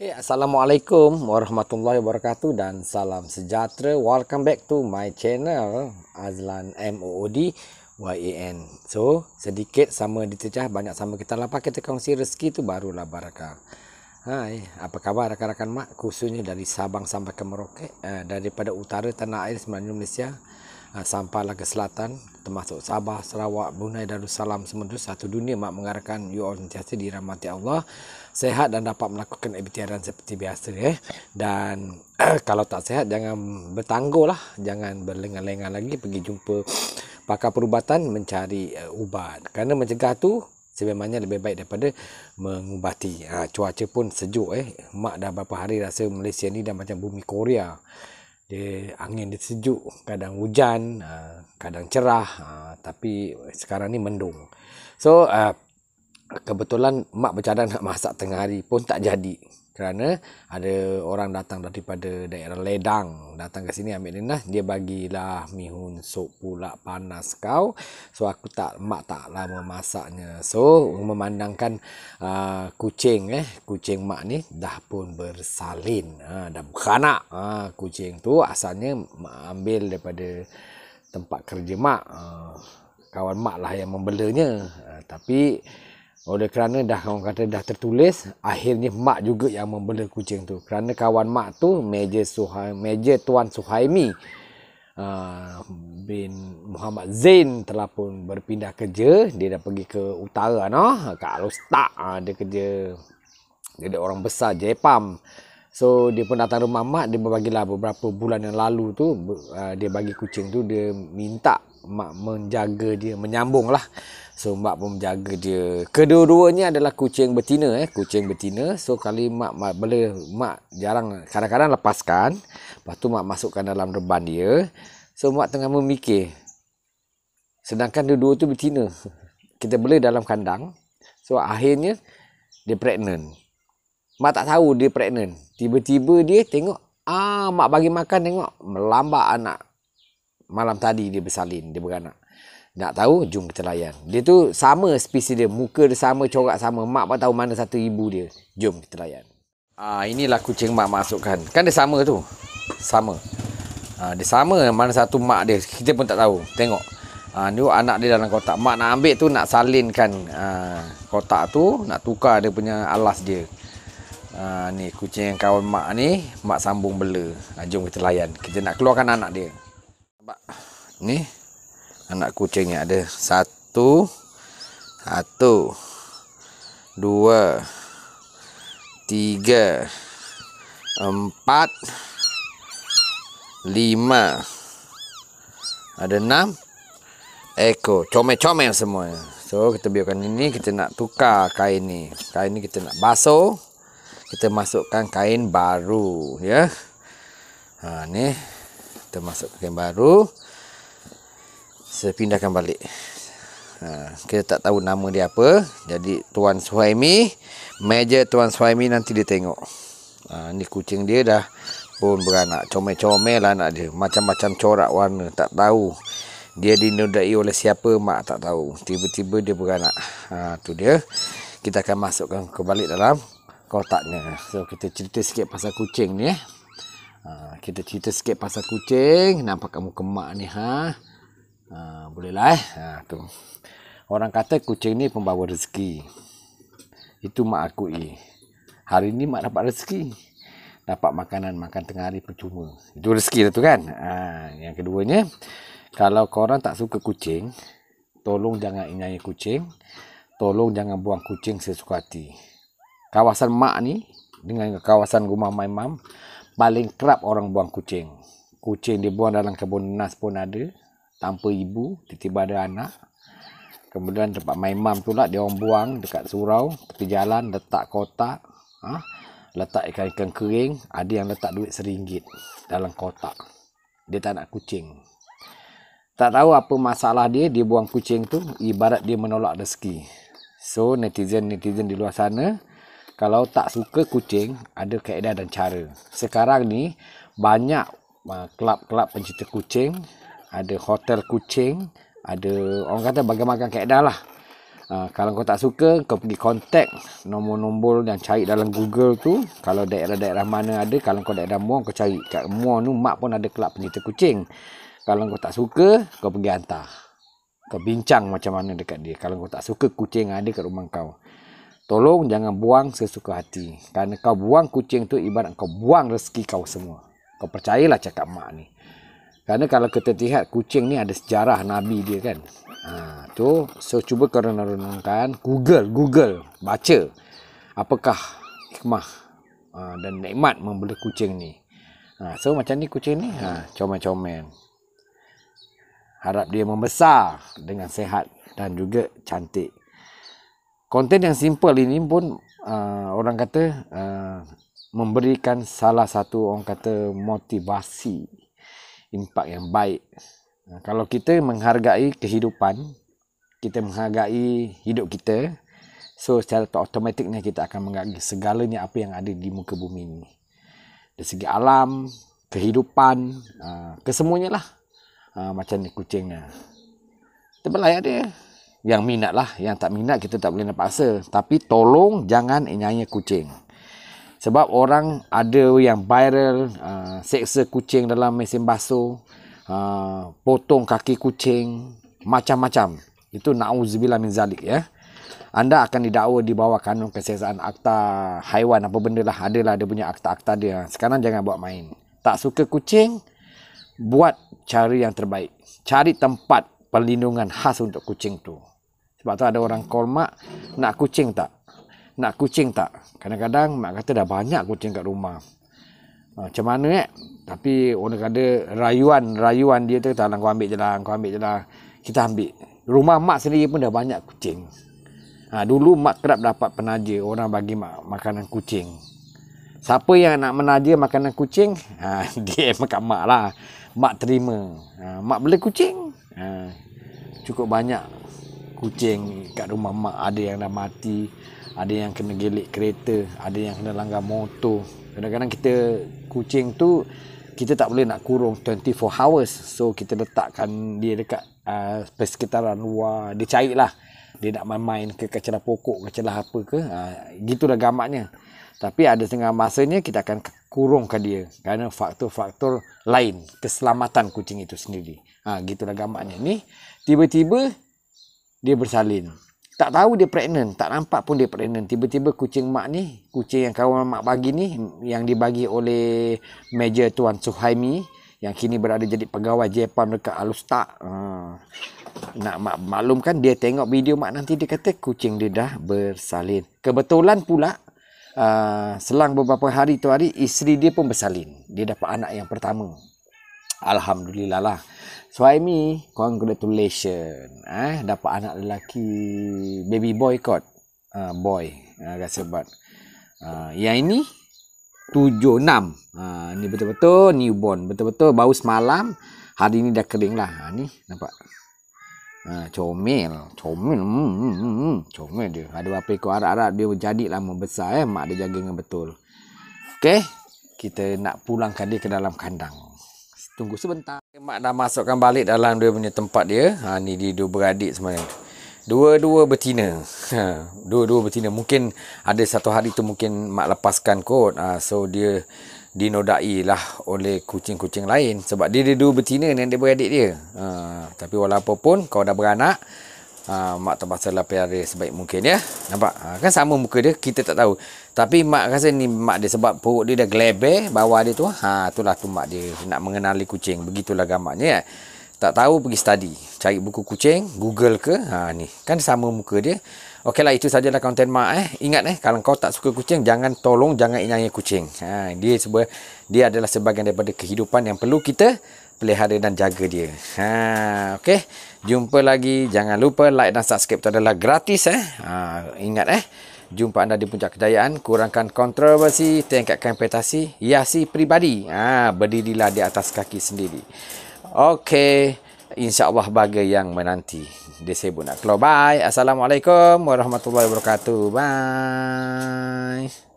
Okay, Assalamualaikum warahmatullahi wabarakatuh dan salam sejahtera. Welcome back to my channel Azlan MOOD YAN. So, sedikit sama ditecah, banyak sama kita lapar, kita kongsi rezeki tu barulah barakah. Hai, apa khabar rakan-rakan mak khususnya dari Sabang sampai ke Merauke eh, daripada utara tanah air semenanjung Malaysia. Ah, sampailah ke selatan termasuk Sabah, Sarawak, Brunei, Darussalam semua satu dunia mak mengarahkan you all sentiasa dirahmati Allah sehat dan dapat melakukan ibtiaran seperti biasa ya. Eh. dan kalau tak sehat jangan bertangguh lah jangan berlengah-lengah lagi pergi jumpa pakar perubatan mencari uh, ubat kerana mencegah tu sebenarnya lebih baik daripada mengubati ha, cuaca pun sejuk eh mak dah beberapa hari rasa Malaysia ni dah macam bumi Korea dia angin dia sejuk kadang hujan ah, kadang cerah ah, tapi sekarang ni mendung so ah, kebetulan mak bercadang nak masak tengah hari pun tak jadi kerana ada orang datang daripada daerah Ledang datang ke sini ambil ninah dia bagilah mihun sup pula panas kau so aku tak mak tak lama masaknya so memandangkan uh, kucing eh kucing mak ni dah pun bersalin ha, dah beranak ha, kucing tu asalnya mak ambil daripada tempat kerja mak ha, kawan mak lah yang membelanya ha, tapi oleh kerana dah orang kata dah tertulis, akhirnya mak juga yang membela kucing tu. Kerana kawan mak tu Major Suhaimi, Major Tuan Suhaimi uh, bin Muhammad Zain telah pun berpindah kerja, dia dah pergi ke utara noh, ke Alostak uh, ah, dia kerja. Jadi orang besar Jepam. So dia pun datang rumah mak dia bagilah beberapa bulan yang lalu tu uh, dia bagi kucing tu dia minta mak menjaga dia menyambung lah. So mak pun menjaga dia. Kedua-duanya adalah kucing betina eh, kucing betina. So kali mak, mak boleh mak jarang kadang-kadang lepaskan, lepas tu mak masukkan dalam reban dia. So mak tengah memikir. Sedangkan dua-dua tu betina. Kita boleh dalam kandang. So akhirnya dia pregnant. Mak tak tahu dia pregnant. Tiba-tiba dia tengok ah mak bagi makan tengok melambat anak. Malam tadi dia bersalin, dia beranak. Nak tahu jom kita layan. Dia tu sama spesies dia, muka dia sama, corak sama. Mak pun tahu mana satu ibu dia. Jom kita layan. Ah inilah kucing mak masukkan. Kan dia sama tu. Sama. Ah dia sama mana satu mak dia. Kita pun tak tahu. Tengok. Ah ni anak dia dalam kotak. Mak nak ambil tu nak salinkan ah kotak tu, nak tukar dia punya alas dia ha, ni kucing yang kawan mak ni mak sambung bela ha, jom kita layan kita nak keluarkan anak dia nampak ni anak kucing yang ada satu satu dua tiga empat lima ada enam Eko, comel-comel semua so kita biarkan ini kita nak tukar kain ni kain ni kita nak basuh kita masukkan kain baru ya ha, ni kita masukkan kain baru saya pindahkan balik ha, kita tak tahu nama dia apa jadi Tuan Suhaimi meja Tuan Suhaimi nanti dia tengok ha, ni kucing dia dah pun beranak comel-comel lah anak dia macam-macam corak warna tak tahu dia dinodai oleh siapa mak tak tahu tiba-tiba dia beranak ha, tu dia kita akan masukkan kembali dalam kotaknya. So kita cerita sikit pasal kucing ni eh. Ha, kita cerita sikit pasal kucing. Nampak kamu kemak ni ha. ha boleh lah eh. Ha, tu. Orang kata kucing ni pembawa rezeki. Itu mak aku ni. Eh. Hari ni mak dapat rezeki. Dapat makanan makan tengah hari percuma. Itu rezeki lah tu kan. Ha, yang keduanya. Kalau korang tak suka kucing. Tolong jangan ingat kucing. Tolong jangan buang kucing sesuka hati kawasan mak ni dengan kawasan rumah my mum paling kerap orang buang kucing. Kucing dibuang dalam kebun nas pun ada tanpa ibu, tiba-tiba ada anak. Kemudian tempat my mum pula dia orang buang dekat surau, tepi jalan letak kotak. Ah, ha? letak ikan-ikan kering, ada yang letak duit seringgit dalam kotak. Dia tak nak kucing. Tak tahu apa masalah dia, dia buang kucing tu ibarat dia menolak rezeki. So netizen-netizen di luar sana, kalau tak suka kucing ada kaedah dan cara sekarang ni banyak kelab-kelab uh, pencipta kucing ada hotel kucing ada orang kata bagaimana kaedah lah uh, kalau kau tak suka kau pergi kontak, nombor-nombor yang cari dalam google tu kalau daerah-daerah mana ada kalau kau daerah muang kau cari kat muang tu mak pun ada kelab pencipta kucing kalau kau tak suka kau pergi hantar kau bincang macam mana dekat dia kalau kau tak suka kucing ada kat rumah kau Tolong jangan buang sesuka hati. Kerana kau buang kucing tu ibarat kau buang rezeki kau semua. Kau percayalah cakap mak ni. Kerana kalau kita lihat kucing ni ada sejarah Nabi dia kan. Ha, tu, so cuba kerana renungkan. Google, Google. Baca. Apakah hikmah ha, dan nikmat membeli kucing ni. Ha, so macam ni kucing ni. Ha, comel-comel. Harap dia membesar dengan sehat dan juga cantik konten yang simple ini pun uh, orang kata uh, memberikan salah satu orang kata motivasi impak yang baik uh, kalau kita menghargai kehidupan kita menghargai hidup kita so secara automatiknya kita akan menghargai segalanya apa yang ada di muka bumi ini dari segi alam kehidupan uh, kesemuanya lah uh, macam ni kucingnya tapi layak dia yang minat lah. Yang tak minat kita tak boleh nak paksa. Tapi tolong jangan nyanyi kucing. Sebab orang ada yang viral uh, seksa kucing dalam mesin basuh. Uh, potong kaki kucing. Macam-macam. Itu na'udzubillah min zalik ya. Anda akan didakwa di bawah kanun keseksaan akta haiwan apa benda lah. Adalah dia punya akta-akta dia. Sekarang jangan buat main. Tak suka kucing, buat cara yang terbaik. Cari tempat perlindungan khas untuk kucing tu. Sebab tu ada orang call mak, nak kucing tak? Nak kucing tak? Kadang-kadang mak kata dah banyak kucing kat rumah. Ah, macam mana eh? Tapi orang kata rayuan, rayuan dia tu kata, kau ambil je lah, kau ambil je lah. Kita ambil. Rumah mak sendiri pun dah banyak kucing. Ha, dulu mak kerap dapat penaja orang bagi mak makanan kucing. Siapa yang nak menaja makanan kucing? Ha, DM kat mak lah. Mak terima. Ha, mak beli kucing. Ha, cukup banyak kucing kat rumah mak ada yang dah mati ada yang kena gelik kereta ada yang kena langgar motor kadang-kadang kita kucing tu kita tak boleh nak kurung 24 hours so kita letakkan dia dekat uh, ah, persekitaran luar dia cari lah dia nak main-main ke kacala pokok ke celah apa ke uh, gitulah gamaknya tapi ada setengah masanya kita akan kurungkan dia kerana faktor-faktor lain keselamatan kucing itu sendiri ha, gitulah gamaknya ni tiba-tiba dia bersalin. Tak tahu dia pregnant, tak nampak pun dia pregnant. Tiba-tiba kucing mak ni, kucing yang kawan mak bagi ni yang dibagi oleh Major Tuan Suhaimi yang kini berada jadi pegawai Jepun dekat Alustak. Ha. Nak mak maklumkan dia tengok video mak nanti dia kata kucing dia dah bersalin. Kebetulan pula uh, selang beberapa hari tu hari isteri dia pun bersalin. Dia dapat anak yang pertama. Alhamdulillah lah. Suami, congratulations. Eh, dapat anak lelaki. Baby boy kot. Uh, boy. Uh, rasa buat. Uh, ah, yang ini, tujuh enam, Uh, ni betul-betul newborn. Betul-betul bau semalam. Hari ini dah kering lah. Ha, ni nampak. Ha, uh, comel. Comel. Hmm hmm, hmm, hmm, comel dia. Ada apa ikut arat-arat. Dia jadi lama besar. Eh. Mak dia jaga dengan betul. Okay. Kita nak pulangkan dia ke dalam kandang tunggu sebentar. Mak dah masukkan balik dalam dia punya tempat dia. Ha ni dia dua beradik sebenarnya. Dua-dua betina. Ha, dua-dua betina. Mungkin ada satu hari tu mungkin mak lepaskan kot. Ha, so dia dinodai lah oleh kucing-kucing lain. Sebab dia ada dua betina dengan dia beradik dia. Ha, tapi walaupun kau dah beranak. Ah, mak terpaksa lah pelihara sebaik mungkin ya. Nampak? Ha, kan sama muka dia, kita tak tahu. Tapi mak rasa ni mak dia sebab perut dia dah gleber bawah dia tu. Ha, itulah tu mak dia nak mengenali kucing. Begitulah gambarnya ya tak tahu pergi study cari buku kucing google ke ha ni kan sama muka dia lah, itu sajalah konten mak eh ingat eh kalau kau tak suka kucing jangan tolong jangan inyai kucing ha dia sebab dia adalah sebahagian daripada kehidupan yang perlu kita pelihara dan jaga dia ha okey jumpa lagi jangan lupa like dan subscribe tu adalah gratis eh ha ingat eh jumpa anda di puncak kejayaan kurangkan kontroversi tingkatkan prestasi hiasi peribadi ha berdirilah di atas kaki sendiri Okey. InsyaAllah bagai yang menanti. Dia sibuk nak keluar. Bye. Assalamualaikum warahmatullahi wabarakatuh. Bye.